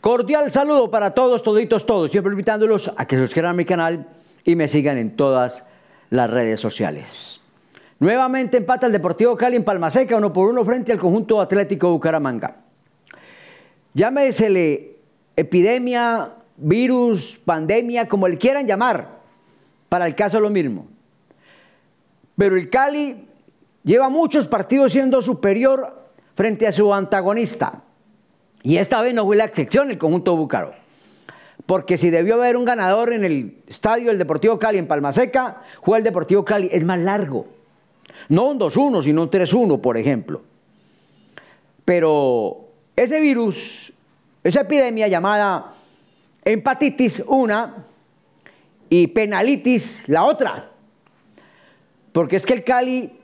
Cordial saludo para todos, toditos, todos. Siempre invitándolos a que se suscriban a mi canal y me sigan en todas las redes sociales. Nuevamente empata el Deportivo Cali en Palmaseca, uno por uno frente al conjunto Atlético Bucaramanga. Llámesele epidemia, virus, pandemia, como le quieran llamar. Para el caso lo mismo. Pero el Cali lleva muchos partidos siendo superior frente a su antagonista. Y esta vez no fue la excepción el conjunto Búcaro. Porque si debió haber un ganador en el estadio del Deportivo Cali en Palmaseca, juega el Deportivo Cali. Es más largo. No un 2-1, sino un 3-1, por ejemplo. Pero ese virus, esa epidemia llamada empatitis una y penalitis la otra. Porque es que el Cali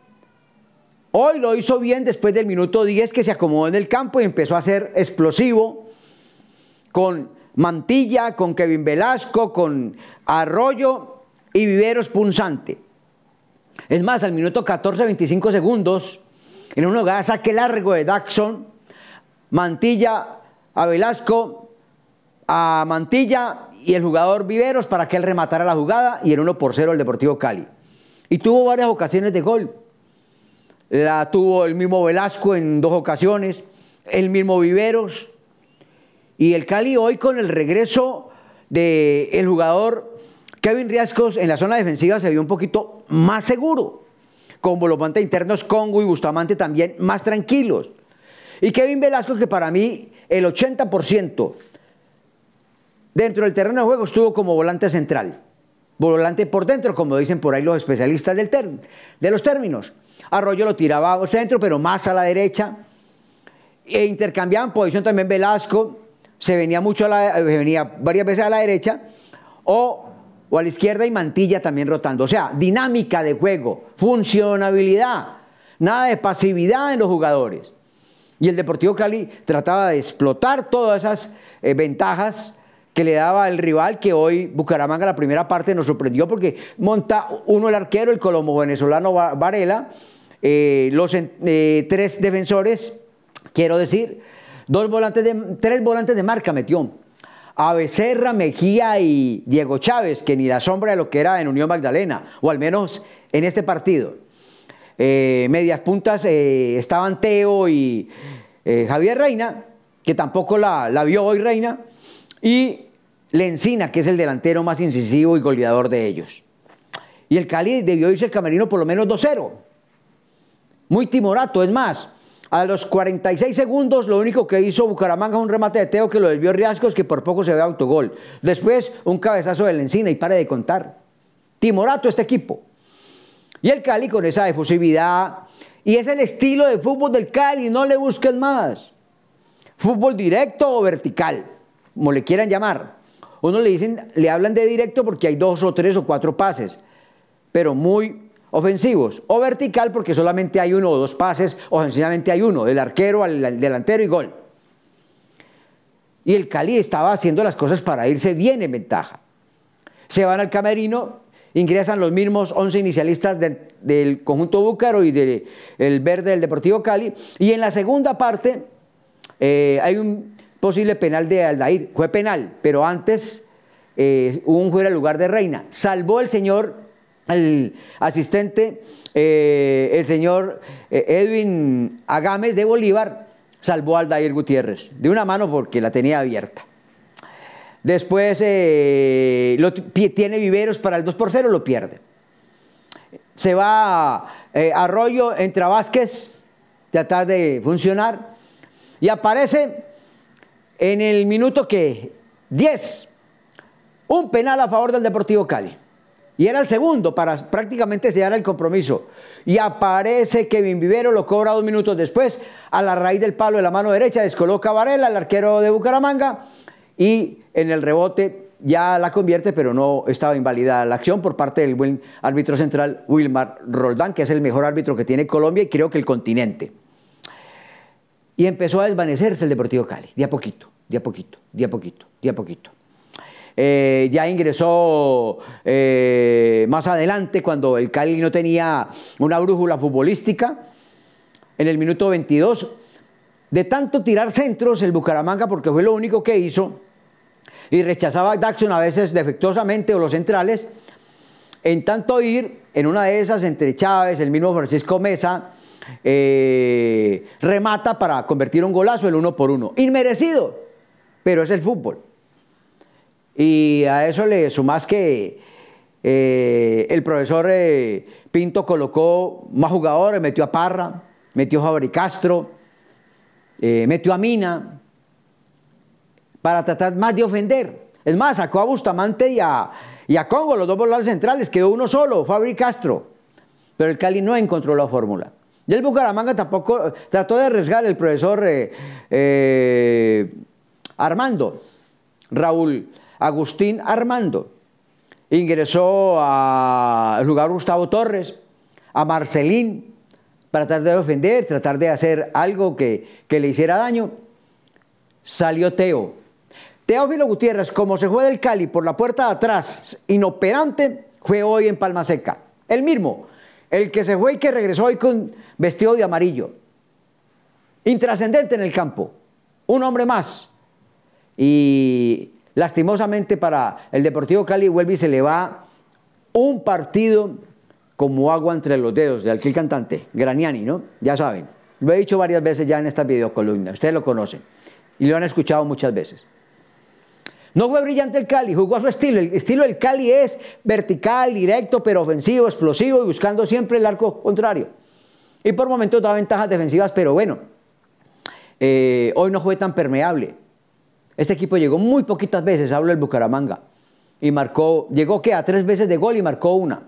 Hoy lo hizo bien después del minuto 10 que se acomodó en el campo y empezó a ser explosivo con Mantilla, con Kevin Velasco, con Arroyo y Viveros punzante. Es más, al minuto 14-25 segundos, en una jugada saque largo de Daxon, Mantilla a Velasco, a Mantilla y el jugador Viveros para que él rematara la jugada y el 1 por 0 el Deportivo Cali. Y tuvo varias ocasiones de gol la tuvo el mismo Velasco en dos ocasiones, el mismo Viveros. Y el Cali hoy con el regreso del jugador Kevin Riascos en la zona defensiva se vio un poquito más seguro. Con volantes internos Congo y Bustamante también más tranquilos. Y Kevin Velasco, que para mí el 80% dentro del terreno de juego estuvo como volante central. Volante por dentro, como dicen por ahí los especialistas del de los términos. Arroyo lo tiraba al centro, pero más a la derecha. E intercambiaban posición también Velasco, se venía mucho a la, eh, venía varias veces a la derecha, o, a la izquierda y Mantilla también rotando. O sea, dinámica de juego, funcionabilidad, nada de pasividad en los jugadores. Y el Deportivo Cali trataba de explotar todas esas eh, ventajas que le daba el rival que hoy Bucaramanga la primera parte nos sorprendió porque monta uno el arquero, el colombo venezolano Varela, eh, los eh, tres defensores, quiero decir, dos volantes de, tres volantes de marca metió. A Mejía y Diego Chávez, que ni la sombra de lo que era en Unión Magdalena, o al menos en este partido. Eh, medias puntas estaban Teo y Javier Reina, que tampoco la, la vio hoy Reina, y Lencina, que es el delantero más incisivo y goleador de ellos. Y el Cali debió irse el camerino por lo menos 2-0 muy timorato, es más. A los 46 segundos, lo único que hizo Bucaramanga un remate de Teo que lo desvió Riascos, que por poco se ve autogol. Después, un cabezazo de Lencina y pare de contar. Timorato este equipo. Y el Cali con esa defusividad Y es el estilo de fútbol del Cali, no le busquen más. Fútbol directo o vertical, como le quieran llamar. Uno le dicen, le hablan de directo porque hay dos o tres o cuatro pases, pero muy ofensivos o vertical porque solamente hay uno o dos pases, o sencillamente hay uno, del arquero al delantero y gol. Y el Cali estaba haciendo las cosas para irse bien en ventaja. Se van al camerino, ingresan los mismos 11 inicialistas del conjunto búcaro y del verde del Deportivo Cali. Y en la segunda parte eh, hay un posible penal de Aldair. Fue penal, pero antes eh, hubo un fuera al lugar de Reina. Salvó el señor el asistente, eh, el señor eh, Edwin Agames de Bolívar, salvó al Dair Gutiérrez, de una mano porque la tenía abierta. Después eh, tiene viveros para el 2 por 0, lo pierde. Se va Arroyo entre Vázquez, tratar de funcionar, y aparece en el minuto que 10, un penal a favor del Deportivo Cali. Y era el segundo para prácticamente sellar el compromiso. Y aparece Kevin Vivero, lo cobra dos minutos después, a la raíz del palo de la mano derecha, descoloca Varela, el arquero de Bucaramanga, y en el rebote ya la convierte, pero no estaba invalidada la acción por parte del buen árbitro central Wilmar Roldán, que es el mejor árbitro que tiene Colombia y creo que el continente. Y empezó a desvanecerse el Deportivo Cali, de a poquito, de a poquito, de a poquito, de a poquito. Eh, ya ingresó eh, más adelante cuando el Cali no tenía una brújula futbolística, en el minuto 22. De tanto tirar centros el Bucaramanga, porque fue lo único que hizo, y rechazaba a Daxon a veces defectuosamente o los centrales, en tanto ir en una de esas entre Chávez, el mismo Francisco Mesa, eh, remata para convertir un golazo el uno por uno. Inmerecido, pero es el fútbol. Y a eso le sumás que eh, el profesor eh, Pinto colocó más jugadores, metió a Parra, metió a Fabri Castro, eh, metió a Mina, para tratar más de ofender. Es más, sacó a Bustamante y a, y a Congo, los dos voladores centrales, quedó uno solo, Fabri Castro. Pero el Cali no encontró la fórmula. Y el Bucaramanga tampoco trató de arriesgar el profesor Armando, Raúl Agustín Armando, ingresó al lugar Gustavo Torres, a Marcelín, para tratar de ofender, tratar de hacer algo que, le hiciera daño. Salió Teo. Teófilo Gutiérrez, como se fue del Cali por la puerta de atrás, inoperante, fue hoy en Palma Seca. El mismo, el que se fue y que regresó hoy con vestido de amarillo. Intrascendente en el campo, un hombre más. Y Lastimosamente para el Deportivo Cali vuelve y se le va un partido como agua entre los dedos de aquel cantante, Graniani, ¿no? Ya saben, lo he dicho varias veces ya en esta videocolumna, ustedes lo conocen y lo han escuchado muchas veces. No fue brillante el Cali, jugó a su estilo. El estilo del Cali es vertical, directo, pero ofensivo, explosivo y buscando siempre el arco contrario. Y por momentos da ventajas defensivas, pero bueno, eh, hoy no fue tan permeable. Este equipo llegó muy poquitas veces, hablo del Bucaramanga, y marcó, llegó que a tres veces de gol y marcó una.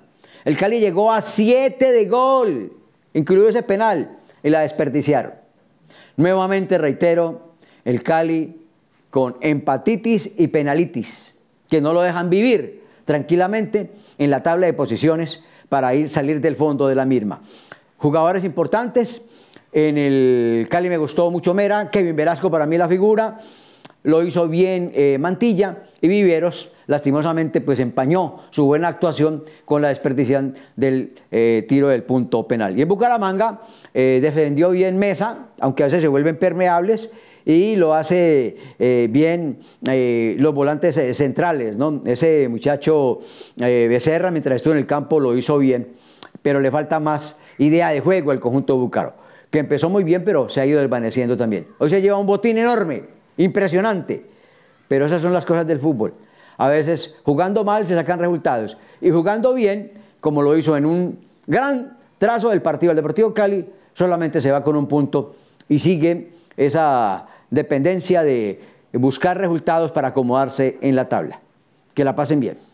El Cali llegó a siete de gol, incluido ese penal, y la desperdiciaron. Nuevamente reitero, el Cali con empatitis y penalitis, que no lo dejan vivir tranquilamente en la tabla de posiciones para ir salir del fondo de la misma. Jugadores importantes, en el Cali me gustó mucho Mera, Kevin Velasco para mí la figura, lo hizo bien eh, Mantilla y Viveros lastimosamente pues empañó su buena actuación con la desperdición del eh, tiro del punto penal. Y en Bucaramanga eh, defendió bien Mesa, aunque a veces se vuelven permeables, y lo hace bien los volantes centrales, ¿no? Ese muchacho Becerra, mientras estuvo en el campo, lo hizo bien, pero le falta más idea de juego al conjunto Bucaro, que empezó muy bien, pero se ha ido desvaneciendo también. Hoy se lleva un botín enorme, Impresionante. Pero esas son las cosas del fútbol. A veces jugando mal se sacan resultados. Y jugando bien, como lo hizo en un gran trazo del partido del Deportivo Cali, solamente se va con un punto y sigue esa dependencia de buscar resultados para acomodarse en la tabla. Que la pasen bien.